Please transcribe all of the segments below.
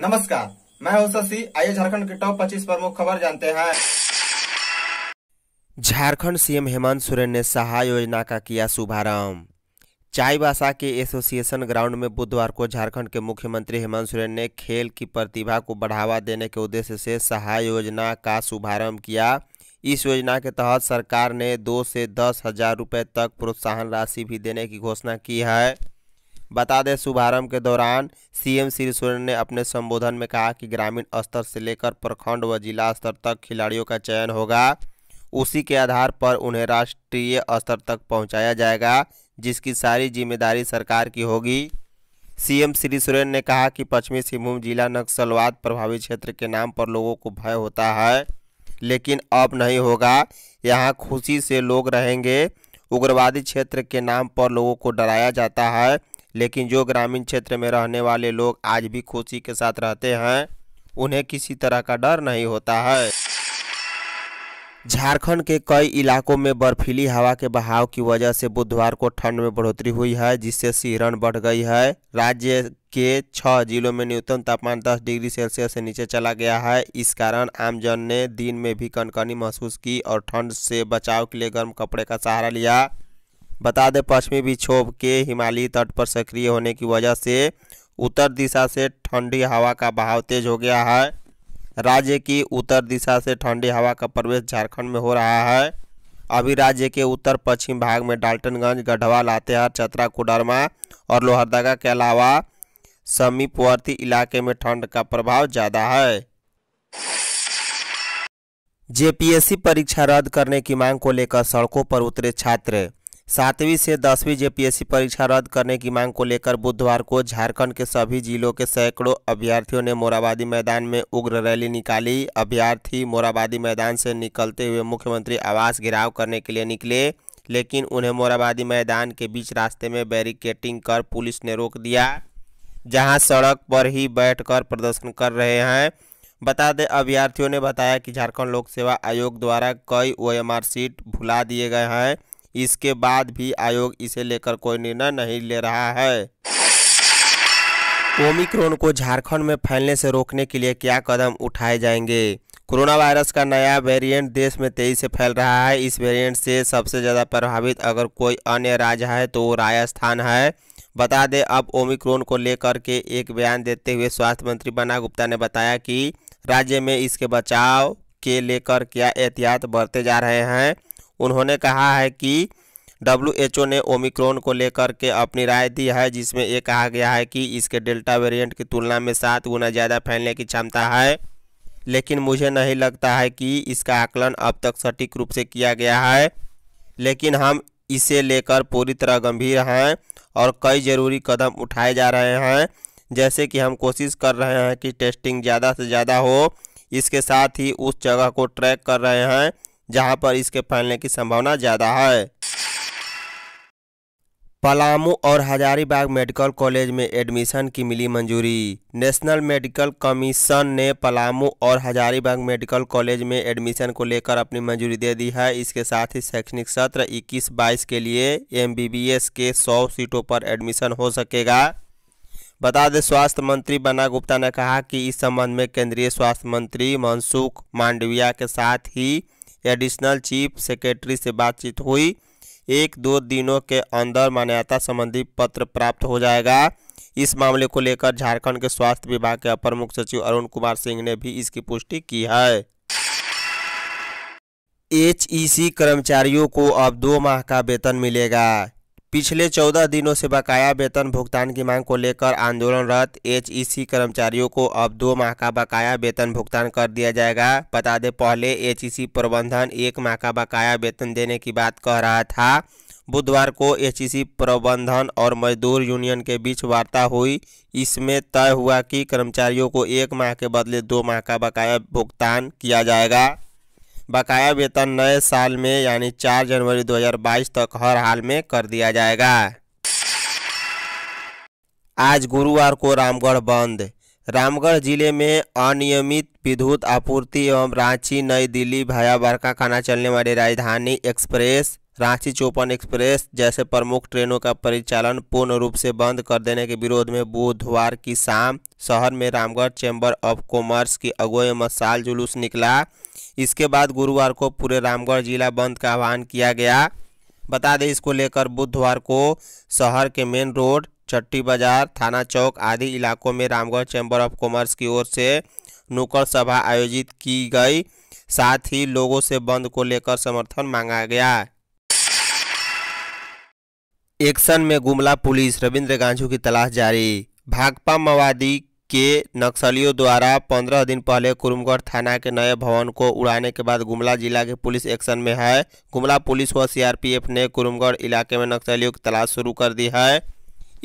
नमस्कार मैं हूं शशि आइए झारखंड के टॉप 25 प्रमुख खबर जानते हैं झारखंड सीएम हेमंत सोरेन ने सहाय योजना का किया शुभारंभ चाईबासा के एसोसिएशन ग्राउंड में बुधवार को झारखंड के मुख्यमंत्री हेमंत सोरेन ने खेल की प्रतिभा को बढ़ावा देने के उद्देश्य से सहाय योजना का शुभारंभ किया इस योजना के तहत सरकार ने दो से दस हजार रुपये तक प्रोत्साहन राशि भी देने की घोषणा की है बता दें शुभारंभ के दौरान सीएम श्री सोरेन ने अपने संबोधन में कहा कि ग्रामीण स्तर से लेकर प्रखंड व जिला स्तर तक खिलाड़ियों का चयन होगा उसी के आधार पर उन्हें राष्ट्रीय स्तर तक पहुंचाया जाएगा जिसकी सारी जिम्मेदारी सरकार की होगी सीएम श्री सोरेन ने कहा कि पश्चिमी सिंहभूम जिला नक्सलवाद प्रभावित क्षेत्र के नाम पर लोगों को भय होता है लेकिन अब नहीं होगा यहाँ खुशी से लोग रहेंगे उग्रवादी क्षेत्र के नाम पर लोगों को डराया जाता है लेकिन जो ग्रामीण क्षेत्र में रहने वाले लोग आज भी खुशी के साथ रहते हैं उन्हें किसी तरह का डर नहीं होता है झारखंड के कई इलाकों में बर्फीली हवा के बहाव की वजह से बुधवार को ठंड में बढ़ोतरी हुई है जिससे सीरन बढ़ गई है राज्य के छह जिलों में न्यूनतम तापमान 10 डिग्री सेल्सियस से नीचे चला गया है इस कारण आमजन ने दिन में भी कनकनी महसूस की और ठंड से बचाव के लिए गर्म कपड़े का सहारा लिया बता दें पश्चिमी विक्षोभ के हिमालयी तट पर सक्रिय होने की वजह से उत्तर दिशा से ठंडी हवा का बहाव तेज हो गया है राज्य की उत्तर दिशा से ठंडी हवा का प्रवेश झारखंड में हो रहा है अभी राज्य के उत्तर पश्चिम भाग में डाल्टनगंज गढ़वा लातेहार चतरा कोडरमा और लोहरदगा के अलावा समीपवर्ती इलाके में ठंड का प्रभाव ज़्यादा है जेपीएससी परीक्षा रद्द करने की मांग को लेकर सड़कों पर उतरे छात्र सातवीं से दसवीं जेपीएससी परीक्षा रद्द करने की मांग को लेकर बुधवार को झारखंड के सभी जिलों के सैकड़ों अभ्यर्थियों ने मोराबादी मैदान में उग्र रैली निकाली अभ्यर्थी मोराबादी मैदान से निकलते हुए मुख्यमंत्री आवास घिराव करने के लिए निकले लेकिन उन्हें मोराबादी मैदान के बीच रास्ते में बैरिकेटिंग कर पुलिस ने रोक दिया जहाँ सड़क पर ही बैठ प्रदर्शन कर रहे हैं बता दें अभ्यर्थियों ने बताया कि झारखंड लोक सेवा आयोग द्वारा कई ओ सीट भुला दिए गए हैं इसके बाद भी आयोग इसे लेकर कोई निर्णय नहीं ले रहा है ओमिक्रोन को झारखंड में फैलने से रोकने के लिए क्या कदम उठाए जाएंगे कोरोना वायरस का नया वेरिएंट देश में तेजी से फैल रहा है इस वेरिएंट से सबसे ज़्यादा प्रभावित अगर कोई अन्य राज्य है तो वो राजस्थान है बता दें अब ओमिक्रोन को लेकर के एक बयान देते हुए स्वास्थ्य मंत्री बना गुप्ता ने बताया कि राज्य में इसके बचाव के लेकर क्या एहतियात बरते जा रहे हैं उन्होंने कहा है कि डब्ल्यू ने ओमिक्रोन को लेकर के अपनी राय दी है जिसमें ये कहा गया है कि इसके डेल्टा वेरिएंट की तुलना में सात गुना ज़्यादा फैलने की क्षमता है लेकिन मुझे नहीं लगता है कि इसका आकलन अब तक सटीक रूप से किया गया है लेकिन हम इसे लेकर पूरी तरह गंभीर हैं और कई ज़रूरी कदम उठाए जा रहे हैं जैसे कि हम कोशिश कर रहे हैं कि टेस्टिंग ज़्यादा से ज़्यादा हो इसके साथ ही उस जगह को ट्रैक कर रहे हैं जहां पर इसके फैलने की संभावना ज़्यादा है पलामू और हजारीबाग मेडिकल कॉलेज में एडमिशन की मिली मंजूरी नेशनल मेडिकल कमीशन ने पलामू और हजारीबाग मेडिकल कॉलेज में एडमिशन को लेकर अपनी मंजूरी दे दी है इसके साथ ही शैक्षणिक सत्र 21-22 के लिए एमबीबीएस के 100 सीटों पर एडमिशन हो सकेगा बता दें स्वास्थ्य मंत्री बना गुप्ता ने कहा कि इस संबंध में केंद्रीय स्वास्थ्य मंत्री मनसुख मांडविया के साथ ही एडिशनल चीफ सेक्रेटरी से बातचीत हुई एक दो दिनों के अंदर मान्यता संबंधी पत्र प्राप्त हो जाएगा इस मामले को लेकर झारखंड के स्वास्थ्य विभाग के अपर मुख्य सचिव अरुण कुमार सिंह ने भी इसकी पुष्टि की है एच कर्मचारियों को अब दो माह का वेतन मिलेगा पिछले चौदह दिनों से बकाया वेतन भुगतान की मांग को लेकर आंदोलनरत एचईसी कर्मचारियों को अब दो माह का बकाया वेतन भुगतान कर दिया जाएगा बता दें पहले एचईसी प्रबंधन एक माह का बकाया वेतन देने की बात कह रहा था बुधवार को एचईसी प्रबंधन और मजदूर यूनियन के बीच वार्ता हुई इसमें तय हुआ कि कर्मचारियों को एक माह के बदले दो माह का बकाया भुगतान किया जाएगा बकाया वेतन नए साल में यानी 4 जनवरी 2022 तक हर हाल में कर दिया जाएगा आज गुरुवार को रामगढ़ बंद रामगढ़ जिले में अनियमित विद्युत आपूर्ति एवं रांची नई दिल्ली भाया खाना चलने वाली राजधानी एक्सप्रेस रांची चौपन एक्सप्रेस जैसे प्रमुख ट्रेनों का परिचालन पूर्ण रूप से बंद कर देने के विरोध में बुधवार की शाम शहर में रामगढ़ चैम्बर ऑफ कॉमर्स की अगुवाई मसाल जुलूस निकला इसके बाद गुरुवार को पूरे रामगढ़ जिला बंद का आह्वान किया गया बता दें इसको लेकर बुधवार को शहर के मेन रोड चट्टी बाजार थाना चौक आदि इलाकों में रामगढ़ चैम्बर ऑफ कॉमर्स की ओर से नुक्कड़ सभा आयोजित की गई साथ ही लोगों से बंद को लेकर समर्थन मांगा गया एक्शन में गुमला पुलिस रविंद्र गांजू की तलाश जारी भाकपा माओवादी के नक्सलियों द्वारा पंद्रह दिन पहले कुरुमगढ़ थाना के नए भवन को उड़ाने के बाद गुमला जिला के पुलिस एक्शन में है गुमला पुलिस व सीआरपीएफ ने कुरुमगढ़ इलाके में नक्सलियों की तलाश शुरू कर दी है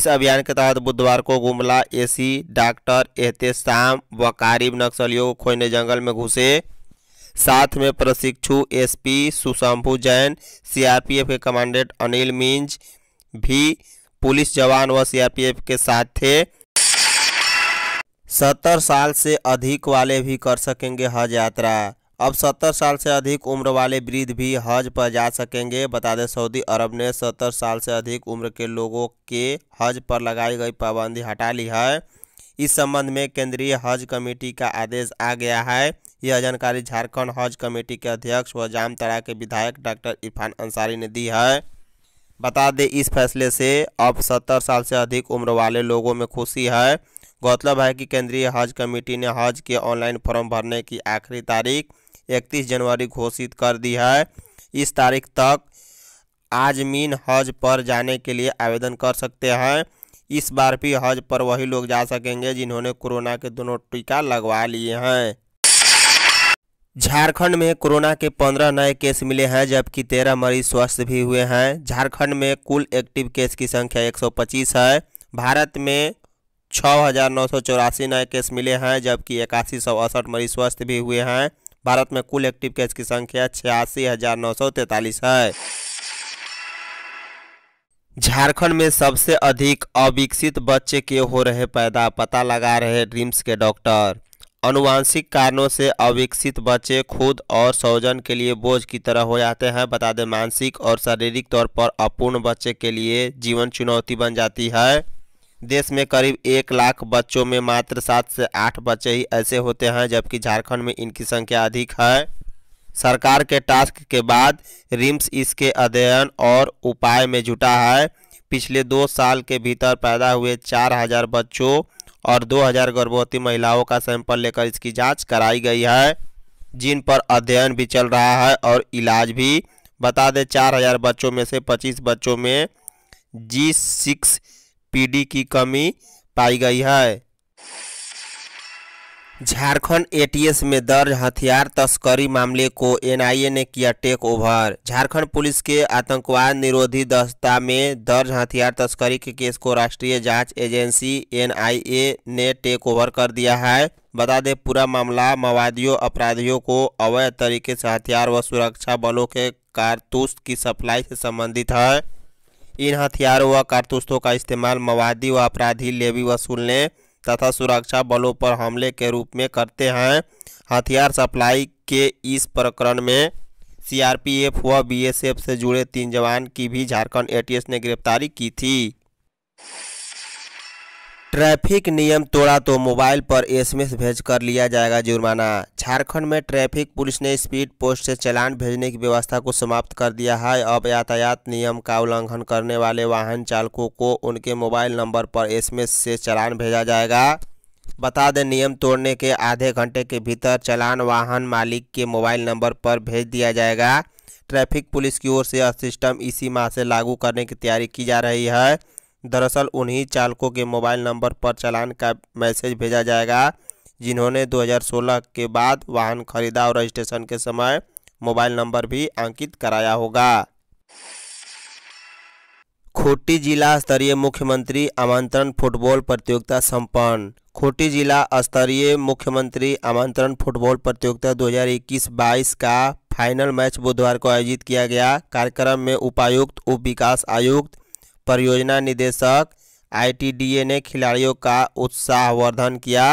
इस अभियान के तहत बुधवार को गुमला एसी डॉक्टर एहतेशाम व कारिब नक्सलियों को खोजने जंगल में घुसे साथ में प्रशिक्षु एसपी सुशंभु जैन सीआरपीएफ के कमांडेंट अनिल मिंज भी पुलिस जवान व सीआरपीएफ के साथ थे सत्तर साल से अधिक वाले भी कर सकेंगे हज यात्रा अब सत्तर साल से अधिक उम्र वाले वृद्ध भी हज पर जा सकेंगे बता दें सऊदी अरब ने सत्तर साल से अधिक उम्र के लोगों के हज पर लगाई गई पाबंदी हटा ली है इस संबंध में केंद्रीय हज कमेटी का आदेश आ गया है यह जानकारी झारखंड हज कमेटी के अध्यक्ष व जामतड़ा के विधायक डॉक्टर इरफान अंसारी ने दी है बता दें इस फैसले से अब सत्तर साल से अधिक उम्र वाले लोगों में खुशी है गौरतलब है कि केंद्रीय हज कमेटी ने हज के ऑनलाइन फॉर्म भरने की आखिरी तारीख 31 जनवरी घोषित कर दी है इस तारीख तक आजमीन हज पर जाने के लिए आवेदन कर सकते हैं इस बार भी हज पर वही लोग जा सकेंगे जिन्होंने कोरोना के दोनों टीका लगवा लिए हैं झारखंड में कोरोना के पंद्रह नए केस मिले हैं जबकि तेरह मरीज स्वस्थ भी हुए हैं झारखंड में कुल एक्टिव केस की संख्या 125 है भारत में छः नए केस मिले हैं जबकि इक्यासी मरीज स्वस्थ भी हुए हैं भारत में कुल एक्टिव केस की संख्या छियासी है झारखंड में सबसे अधिक अविकसित बच्चे के हो रहे पैदा पता लगा रहे ड्रीम्स के डॉक्टर अनुवांशिक कारणों से अविकसित बच्चे खुद और सौजन के लिए बोझ की तरह हो जाते हैं बता दें मानसिक और शारीरिक तौर पर अपूर्ण बच्चे के लिए जीवन चुनौती बन जाती है देश में करीब एक लाख बच्चों में मात्र सात से आठ बच्चे ही ऐसे होते हैं जबकि झारखंड में इनकी संख्या अधिक है सरकार के टास्क के बाद रिम्स इसके अध्ययन और उपाय में जुटा है पिछले दो साल के भीतर पैदा हुए चार हजार बच्चों और 2000 गर्भवती महिलाओं का सैंपल लेकर इसकी जांच कराई गई है जिन पर अध्ययन भी चल रहा है और इलाज भी बता दें 4000 बच्चों में से 25 बच्चों में जी सिक्स पी की कमी पाई गई है झारखंड एटीएस में दर्ज हथियार तस्करी मामले को एनआईए ने किया टेक ओवर झारखंड पुलिस के आतंकवाद निरोधी दस्ता में दर्ज हथियार तस्करी के केस को राष्ट्रीय जांच एजेंसी एनआईए ने टेक ओवर कर दिया है बता दें पूरा मामला मवादियों अपराधियों को अवैध तरीके से हथियार व सुरक्षा बलों के कारतूस की सप्लाई से संबंधित है इन हथियारों व कारतूसों का इस्तेमाल मवादी व अपराधी लेवी वसूलने तथा सुरक्षा बलों पर हमले के रूप में करते हैं हथियार सप्लाई के इस प्रकरण में सीआरपीएफ व बीएसएफ से जुड़े तीन जवान की भी झारखंड एटीएस ने गिरफ्तारी की थी ट्रैफिक नियम तोड़ा तो मोबाइल पर एसएमएस कर लिया जाएगा जुर्माना झारखंड में ट्रैफिक पुलिस ने स्पीड पोस्ट से चालान भेजने की व्यवस्था को समाप्त कर दिया है अब यातायात नियम का उल्लंघन करने वाले वाहन चालकों को उनके मोबाइल नंबर पर एसएमएस से चालान भेजा जाएगा बता दें नियम तोड़ने के आधे घंटे के भीतर चालान वाहन मालिक के मोबाइल नंबर पर भेज दिया जाएगा ट्रैफिक पुलिस की ओर से यह सिस्टम इसी माह से लागू करने की तैयारी की जा रही है दरअसल उन्हीं चालकों के मोबाइल नंबर पर चालान का मैसेज भेजा जाएगा जिन्होंने 2016 के बाद वाहन खरीदा और रजिस्ट्रेशन के समय मोबाइल नंबर भी अंकित कराया होगा खूंटी जिला स्तरीय मुख्यमंत्री आमंत्रण फुटबॉल प्रतियोगिता संपन्न खूंटी जिला स्तरीय मुख्यमंत्री आमंत्रण फुटबॉल प्रतियोगिता 2021-22 का फाइनल मैच बुधवार को आयोजित किया गया कार्यक्रम में उपायुक्त उप विकास आयुक्त परियोजना निदेशक आईटीडीए ने खिलाड़ियों का उत्साहवर्धन किया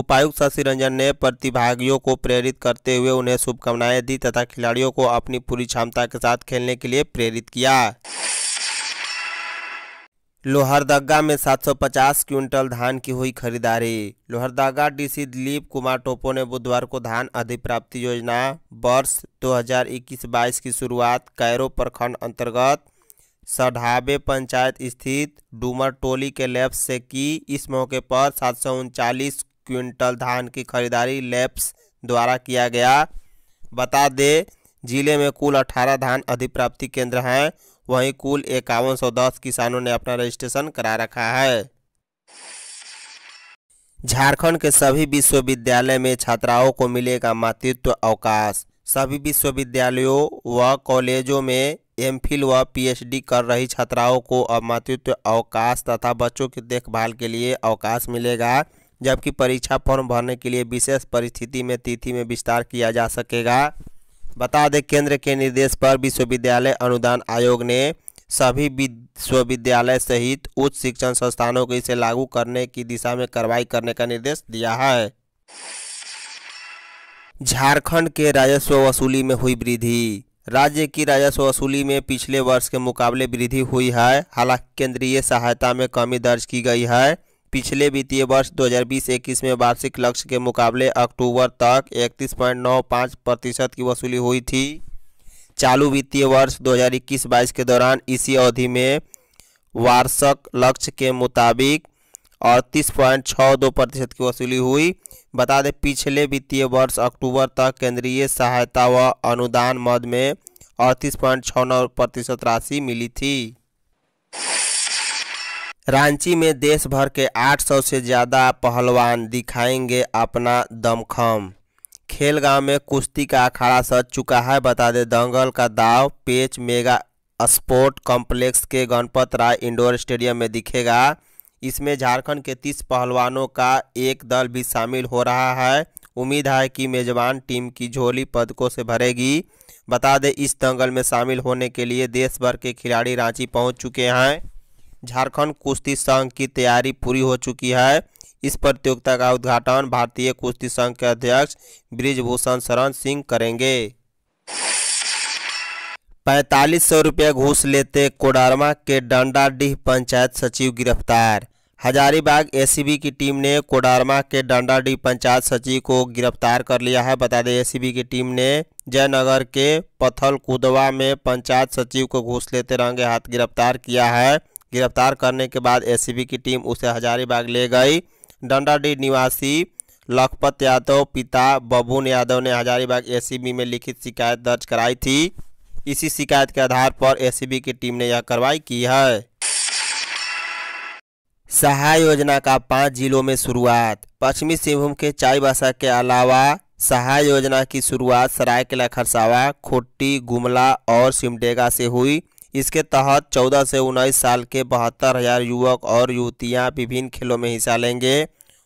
उपायुक्त शशि रंजन ने प्रतिभागियों को प्रेरित करते हुए उन्हें शुभकामनाएं दी तथा खिलाड़ियों को अपनी पूरी क्षमता के साथ खेलने के लिए प्रेरित किया लोहरदगा में 750 क्विंटल धान की हुई खरीदारी लोहरदगा डीसी दिलीप कुमार टोपो ने बुधवार को धान अधिप्राप्ति योजना वर्ष 2021-22 की शुरुआत कैरो प्रखंड अंतर्गत सढ़ाबे पंचायत स्थित डूमर टोली के लैब्स से की इस मौके पर सात क्विंटल धान की खरीदारी लैब्स द्वारा किया गया बता दे जिले में कुल 18 धान अधिप्राप्ति केंद्र हैं वहीं कुल इक्यावन किसानों ने अपना रजिस्ट्रेशन करा रखा है झारखंड के सभी विश्वविद्यालय में छात्राओं को मिलेगा मातृत्व अवकाश सभी विश्वविद्यालयों व कॉलेजों में एम फिल व पीएचडी कर रही छात्राओं को अब मातृत्व अवकाश तथा बच्चों की देखभाल के लिए अवकाश मिलेगा जबकि परीक्षा फॉर्म भरने के लिए विशेष परिस्थिति में तिथि में विस्तार किया जा सकेगा बता दें केंद्र के निर्देश पर विश्वविद्यालय अनुदान आयोग ने सभी विश्वविद्यालय सहित उच्च शिक्षण संस्थानों को इसे लागू करने की दिशा में कार्रवाई करने का निर्देश दिया है झारखंड के राजस्व वसूली में हुई वृद्धि राज्य की राजस्व वसूली में पिछले वर्ष के मुकाबले वृद्धि हुई है हालांकि केंद्रीय सहायता में कमी दर्ज की गई है पिछले वित्तीय वर्ष 2020-21 में वार्षिक लक्ष्य के मुकाबले अक्टूबर तक 31.95 प्रतिशत की वसूली हुई थी चालू वित्तीय वर्ष 2021-22 के दौरान इसी अवधि में वार्षिक लक्ष्य के मुताबिक अड़तीस पॉइंट छः दो प्रतिशत की वसूली हुई बता दें पिछले वित्तीय वर्ष अक्टूबर तक केंद्रीय सहायता व अनुदान मद में अड़तीस पॉइंट छः नौ प्रतिशत राशि मिली थी रांची में देश भर के 800 से ज़्यादा पहलवान दिखाएंगे अपना दमखम खेलगांव में कुश्ती का अखाड़ा सज चुका है बता दें दंगल का दाव पेच मेगा स्पोर्ट कॉम्प्लेक्स के गणपत राय इंडोर स्टेडियम में दिखेगा इसमें झारखंड के तीस पहलवानों का एक दल भी शामिल हो रहा है उम्मीद है कि मेजबान टीम की झोली पदकों से भरेगी बता दें इस दंगल में शामिल होने के लिए देश भर के खिलाड़ी रांची पहुंच चुके हैं झारखंड कुश्ती संघ की तैयारी पूरी हो चुकी है इस प्रतियोगिता का उद्घाटन भारतीय कुश्ती संघ के अध्यक्ष ब्रिजभूषण शरण सिंह करेंगे पैंतालीस सौ रुपये घूस लेते कोडारमा के डंडाडीह पंचायत सचिव गिरफ्तार हजारीबाग एसीबी की टीम ने कोडारमा के डी पंचायत सचिव को गिरफ्तार कर लिया है बता दें एसीबी की टीम ने जयनगर के पथल कुदवा में पंचायत सचिव को घूस लेते रंगे हाथ गिरफ्तार किया है गिरफ्तार करने के बाद एसीबी की टीम उसे हजारीबाग ले गई डी निवासी लखपत यादव पिता बबून यादव ने हजारीबाग ए में लिखित शिकायत दर्ज कराई थी इसी शिकायत के आधार पर एसीबी की टीम ने यह कार्रवाई की है सहाय योजना का पाँच जिलों में शुरुआत पश्चिमी सिंहभूम के चाईबासा के अलावा सहाय योजना की शुरुआत सरायकेला खरसावा खुट्टी गुमला और सिमडेगा से हुई इसके तहत 14 से उन्नीस साल के बहत्तर हजार युवक और युवतियां विभिन्न खेलों में हिस्सा लेंगे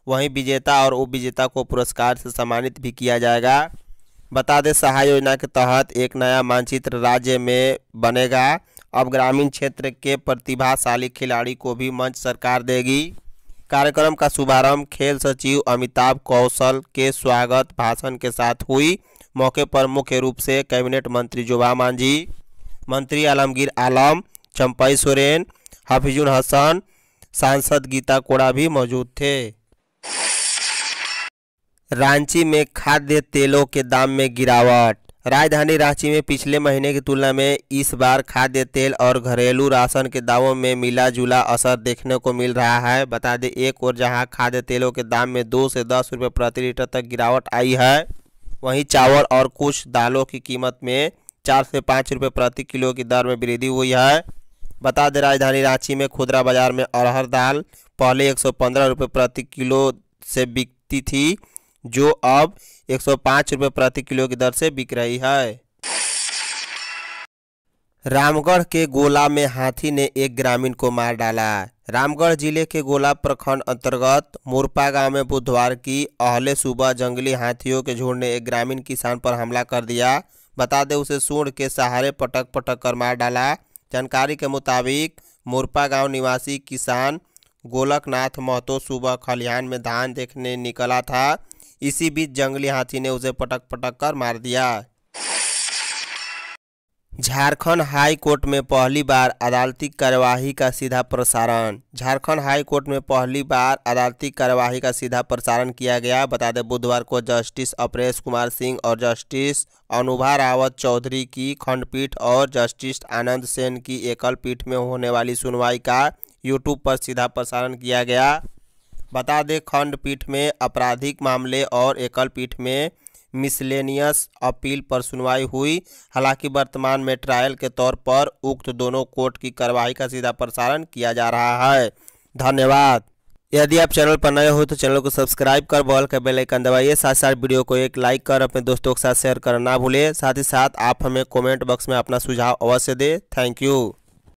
वहीं विजेता और उप विजेता को पुरस्कार से सम्मानित भी किया जाएगा बता दें सहाय योजना के तहत एक नया मानचित्र राज्य में बनेगा अब ग्रामीण क्षेत्र के प्रतिभाशाली खिलाड़ी को भी मंच सरकार देगी कार्यक्रम का शुभारंभ खेल सचिव अमिताभ कौशल के स्वागत भाषण के साथ हुई मौके पर मुख्य रूप से कैबिनेट मंत्री जोबा मांझी मंत्री आलमगीर आलम चंपई सोरेन हफीजुल हसन सांसद गीता कोड़ा भी मौजूद थे रांची में खाद्य तेलों के दाम में गिरावट राजधानी रांची में पिछले महीने की तुलना में इस बार खाद्य तेल और घरेलू राशन के दामों में मिला जुला असर देखने को मिल रहा है बता दें एक और जहां खाद्य तेलों के दाम में दो से दस रुपये प्रति लीटर तक गिरावट आई है वहीं चावल और कुछ दालों की कीमत में चार से पाँच रुपये प्रति किलो की दर में वृद्धि हुई है बता दें राजधानी रांची में खुदरा बाजार में अरहर दाल पहले एक सौ प्रति किलो से बिकती थी जो अब एक सौ प्रति किलो की दर से बिक रही है रामगढ़ के गोला में हाथी ने एक ग्रामीण को मार डाला रामगढ़ जिले के गोला प्रखंड अंतर्गत मुरपा गांव में बुधवार की अहले सुबह जंगली हाथियों के झुंड ने एक ग्रामीण किसान पर हमला कर दिया बता दें उसे सूढ़ के सहारे पटक पटक कर मार डाला जानकारी के मुताबिक मुरपा गांव निवासी किसान गोलकनाथ महतो सुबह खलिहान में धान देखने निकला था इसी बीच जंगली हाथी ने उसे पटक पटक कर मार दिया झारखंड हाई कोर्ट में पहली बार अदालती कार्यवाही का सीधा प्रसारण झारखंड हाई कोर्ट में पहली बार अदालती कार्यवाही का सीधा प्रसारण किया गया बता दें बुधवार को जस्टिस अपरेश कुमार सिंह और जस्टिस अनुभा रावत चौधरी की खंडपीठ और जस्टिस आनंद सेन की एकल पीठ में होने वाली सुनवाई का यूट्यूब पर सीधा प्रसारण किया गया बता दें खंडपीठ में आपराधिक मामले और एकल पीठ में मिसलेनियस अपील पर सुनवाई हुई हालांकि वर्तमान में ट्रायल के तौर पर उक्त दोनों कोर्ट की कार्रवाई का सीधा प्रसारण किया जा रहा है धन्यवाद यदि आप चैनल पर नए हो तो चैनल को सब्सक्राइब कर बॉल का बेल आइकन दबाइए साथ साथ वीडियो को एक लाइक कर अपने दोस्तों के साथ शेयर करना ना भूलें साथ ही साथ आप हमें कमेंट बॉक्स में अपना सुझाव अवश्य दें थैंक यू